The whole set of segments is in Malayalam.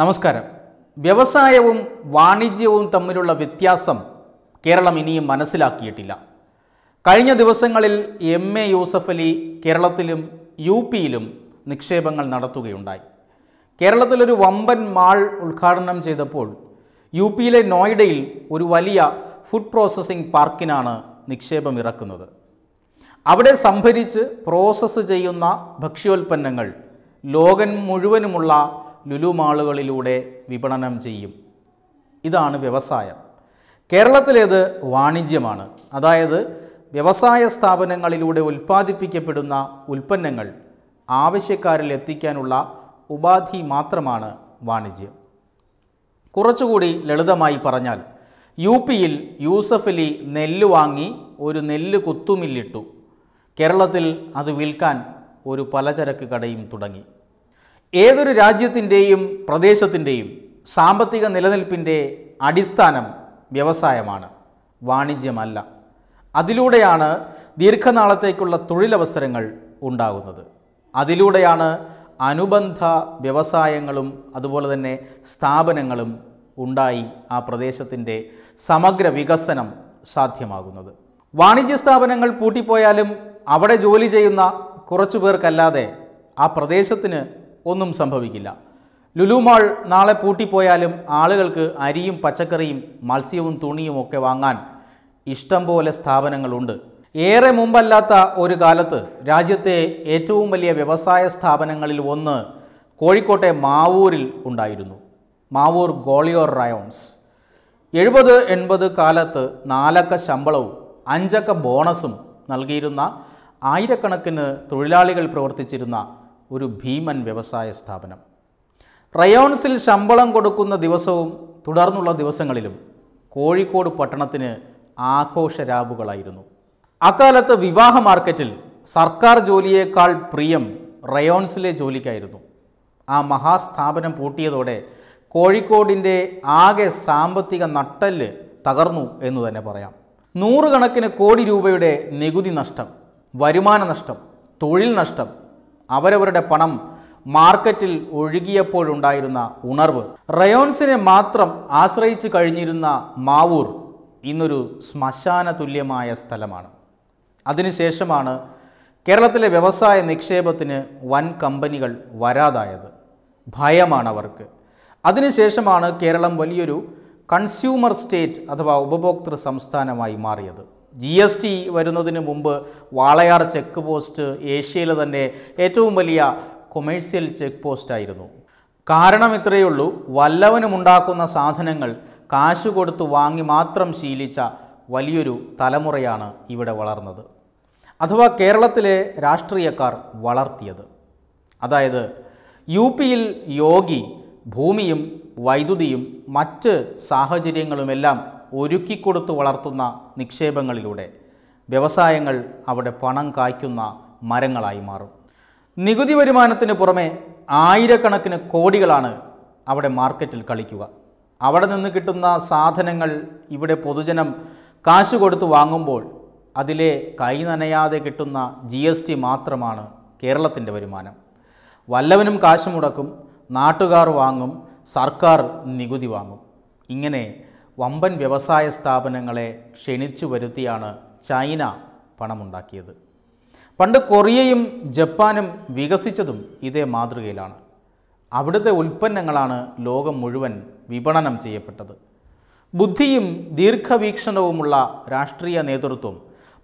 നമസ്കാരം വ്യവസായവും വാണിജ്യവും തമ്മിലുള്ള വ്യത്യാസം കേരളം ഇനിയും മനസ്സിലാക്കിയിട്ടില്ല കഴിഞ്ഞ ദിവസങ്ങളിൽ എം എ യൂസഫ് അലി കേരളത്തിലും യു പിയിലും നിക്ഷേപങ്ങൾ നടത്തുകയുണ്ടായി കേരളത്തിലൊരു വമ്പൻ മാൾ ഉദ്ഘാടനം ചെയ്തപ്പോൾ യു പിയിലെ നോയിഡയിൽ ഒരു വലിയ ഫുഡ് പ്രോസസ്സിംഗ് പാർക്കിനാണ് നിക്ഷേപം ഇറക്കുന്നത് അവിടെ സംഭരിച്ച് പ്രോസസ്സ് ചെയ്യുന്ന ഭക്ഷ്യോൽപ്പന്നങ്ങൾ ലോകം മുഴുവനുമുള്ള ലുലു മാളുകളിലൂടെ വിപണനം ചെയ്യും ഇതാണ് വ്യവസായം കേരളത്തിലേത് വാണിജ്യമാണ് അതായത് വ്യവസായ സ്ഥാപനങ്ങളിലൂടെ ഉൽപ്പാദിപ്പിക്കപ്പെടുന്ന ഉൽപ്പന്നങ്ങൾ ആവശ്യക്കാരിൽ എത്തിക്കാനുള്ള ഉപാധി മാത്രമാണ് വാണിജ്യം കുറച്ചുകൂടി ലളിതമായി പറഞ്ഞാൽ യു പിയിൽ യൂസഫലി നെല്ല് വാങ്ങി ഒരു നെല്ല് കുത്തുമില്ലിട്ടു കേരളത്തിൽ അത് വിൽക്കാൻ ഒരു പലചരക്ക് കടയും തുടങ്ങി ഏതൊരു രാജ്യത്തിൻ്റെയും പ്രദേശത്തിൻ്റെയും സാമ്പത്തിക നിലനിൽപ്പിൻ്റെ അടിസ്ഥാനം വ്യവസായമാണ് വാണിജ്യമല്ല അതിലൂടെയാണ് ദീർഘനാളത്തേക്കുള്ള തൊഴിലവസരങ്ങൾ ഉണ്ടാകുന്നത് അതിലൂടെയാണ് അനുബന്ധ വ്യവസായങ്ങളും അതുപോലെ തന്നെ സ്ഥാപനങ്ങളും ഉണ്ടായി ആ പ്രദേശത്തിൻ്റെ സമഗ്ര വികസനം സാധ്യമാകുന്നത് വാണിജ്യ സ്ഥാപനങ്ങൾ പൂട്ടിപ്പോയാലും അവിടെ ജോലി ചെയ്യുന്ന കുറച്ചു പേർക്കല്ലാതെ ആ പ്രദേശത്തിന് ഒന്നും സംഭവിക്കില്ല ലുലുമാൾ നാളെ പൂട്ടിപ്പോയാലും ആളുകൾക്ക് അരിയും പച്ചക്കറിയും മത്സ്യവും തുണിയും ഒക്കെ വാങ്ങാൻ ഇഷ്ടം പോലെ സ്ഥാപനങ്ങളുണ്ട് ഏറെ മുമ്പല്ലാത്ത ഒരു കാലത്ത് രാജ്യത്തെ ഏറ്റവും വലിയ വ്യവസായ സ്ഥാപനങ്ങളിൽ ഒന്ന് കോഴിക്കോട്ടെ മാവൂരിൽ ഉണ്ടായിരുന്നു മാവൂർ ഗോളിയോർ റയോൺസ് എഴുപത് എൺപത് കാലത്ത് നാലക്ക ശമ്പളവും അഞ്ചക്ക ബോണസും നൽകിയിരുന്ന ആയിരക്കണക്കിന് തൊഴിലാളികൾ പ്രവർത്തിച്ചിരുന്ന ഒരു ഭീമൻ വ്യവസായ സ്ഥാപനം റയോൺസിൽ ശമ്പളം കൊടുക്കുന്ന ദിവസവും തുടർന്നുള്ള ദിവസങ്ങളിലും കോഴിക്കോട് പട്ടണത്തിന് ആഘോഷരാവുകളായിരുന്നു അക്കാലത്ത് വിവാഹ മാർക്കറ്റിൽ സർക്കാർ ജോലിയേക്കാൾ പ്രിയം റയോൺസിലെ ജോലിക്കായിരുന്നു ആ മഹാസ്ഥാപനം പൂട്ടിയതോടെ കോഴിക്കോടിൻ്റെ ആകെ സാമ്പത്തിക നട്ടല് തകർന്നു എന്ന് തന്നെ പറയാം നൂറുകണക്കിന് കോടി രൂപയുടെ നികുതി നഷ്ടം വരുമാന നഷ്ടം തൊഴിൽ നഷ്ടം അവരവരുടെ പണം മാർക്കറ്റിൽ ഒഴുകിയപ്പോഴുണ്ടായിരുന്ന ഉണർവ് റയോൺസിനെ മാത്രം ആശ്രയിച്ചു കഴിഞ്ഞിരുന്ന മാവൂർ ഇന്നൊരു ശ്മശാന തുല്യമായ സ്ഥലമാണ് അതിനുശേഷമാണ് കേരളത്തിലെ വ്യവസായ നിക്ഷേപത്തിന് വൻ കമ്പനികൾ വരാതായത് ഭയമാണ് അവർക്ക് അതിനുശേഷമാണ് കേരളം വലിയൊരു കൺസ്യൂമർ സ്റ്റേറ്റ് അഥവാ ഉപഭോക്തൃ സംസ്ഥാനമായി മാറിയത് ജി എസ് ടി വരുന്നതിന് മുമ്പ് വാളയാർ ചെക്ക് പോസ്റ്റ് ഏഷ്യയിലെ തന്നെ ഏറ്റവും വലിയ കൊമേഴ്സ്യൽ ചെക്ക് പോസ്റ്റായിരുന്നു കാരണം ഇത്രയേ ഉള്ളൂ വല്ലവനുമുണ്ടാക്കുന്ന സാധനങ്ങൾ കാശ് കൊടുത്ത് വാങ്ങി മാത്രം ശീലിച്ച വലിയൊരു തലമുറയാണ് ഇവിടെ വളർന്നത് അഥവാ കേരളത്തിലെ രാഷ്ട്രീയക്കാർ വളർത്തിയത് അതായത് യു പിയിൽ യോഗി ഭൂമിയും വൈദ്യുതിയും മറ്റ് സാഹചര്യങ്ങളുമെല്ലാം ഒരുക്കിക്കൊടുത്ത് വളർത്തുന്ന നിക്ഷേപങ്ങളിലൂടെ വ്യവസായങ്ങൾ അവിടെ പണം കായ്ക്കുന്ന മരങ്ങളായി മാറും നികുതി വരുമാനത്തിന് പുറമെ ആയിരക്കണക്കിന് കോടികളാണ് അവിടെ മാർക്കറ്റിൽ കളിക്കുക അവിടെ നിന്ന് കിട്ടുന്ന സാധനങ്ങൾ ഇവിടെ പൊതുജനം കാശ് കൊടുത്ത് വാങ്ങുമ്പോൾ അതിലെ കൈ നനയാതെ കിട്ടുന്ന ജി എസ് ടി മാത്രമാണ് കേരളത്തിൻ്റെ വരുമാനം വല്ലവനും കാശ് മുടക്കും നാട്ടുകാർ വാങ്ങും സർക്കാർ നികുതി വാങ്ങും ഇങ്ങനെ വമ്പൻ വ്യവസായ സ്ഥാപനങ്ങളെ ക്ഷണിച്ചു വരുത്തിയാണ് ചൈന പണമുണ്ടാക്കിയത് പണ്ട് കൊറിയയും ജപ്പാനും വികസിച്ചതും ഇതേ മാതൃകയിലാണ് അവിടുത്തെ ഉൽപ്പന്നങ്ങളാണ് ലോകം മുഴുവൻ വിപണനം ചെയ്യപ്പെട്ടത് ബുദ്ധിയും ദീർഘവീക്ഷണവുമുള്ള രാഷ്ട്രീയ നേതൃത്വം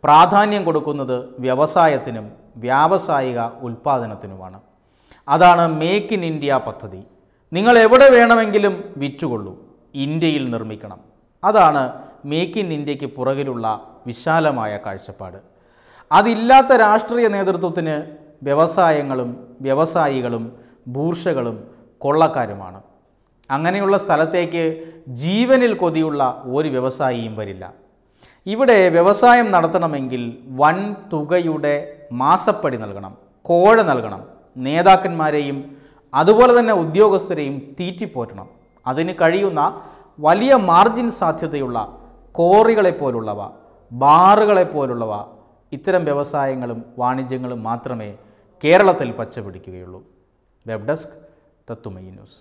പ്രാധാന്യം കൊടുക്കുന്നത് വ്യവസായത്തിനും വ്യാവസായിക ഉൽപ്പാദനത്തിനുമാണ് അതാണ് മേക്ക് ഇൻ ഇന്ത്യ പദ്ധതി നിങ്ങൾ എവിടെ വേണമെങ്കിലും വിറ്റുകൊള്ളൂ ഇന്ത്യയിൽ നിർമ്മിക്കണം അതാണ് മേക്ക് ഇൻ ഇന്ത്യക്ക് പുറകിലുള്ള വിശാലമായ കാഴ്ചപ്പാട് അതില്ലാത്ത രാഷ്ട്രീയ നേതൃത്വത്തിന് വ്യവസായങ്ങളും വ്യവസായികളും ബൂർഷകളും കൊള്ളക്കാരുമാണ് അങ്ങനെയുള്ള സ്ഥലത്തേക്ക് ജീവനിൽ കൊതിയുള്ള ഒരു വ്യവസായിയും വരില്ല ഇവിടെ വ്യവസായം നടത്തണമെങ്കിൽ വൻ തുകയുടെ മാസപ്പടി നൽകണം കോഴ നൽകണം നേതാക്കന്മാരെയും അതുപോലെ തന്നെ ഉദ്യോഗസ്ഥരെയും തീറ്റിപ്പോറ്റണം അതിന് കഴിയുന്ന വലിയ മാർജിൻ സാധ്യതയുള്ള കോറികളെ പോലുള്ളവ ബാറുകളെ പോലുള്ളവ ഇത്തരം വ്യവസായങ്ങളും വാണിജ്യങ്ങളും മാത്രമേ കേരളത്തിൽ പച്ചപിടിക്കുകയുള്ളൂ വെബ് ഡെസ്ക് തത്തുമയി ന്യൂസ്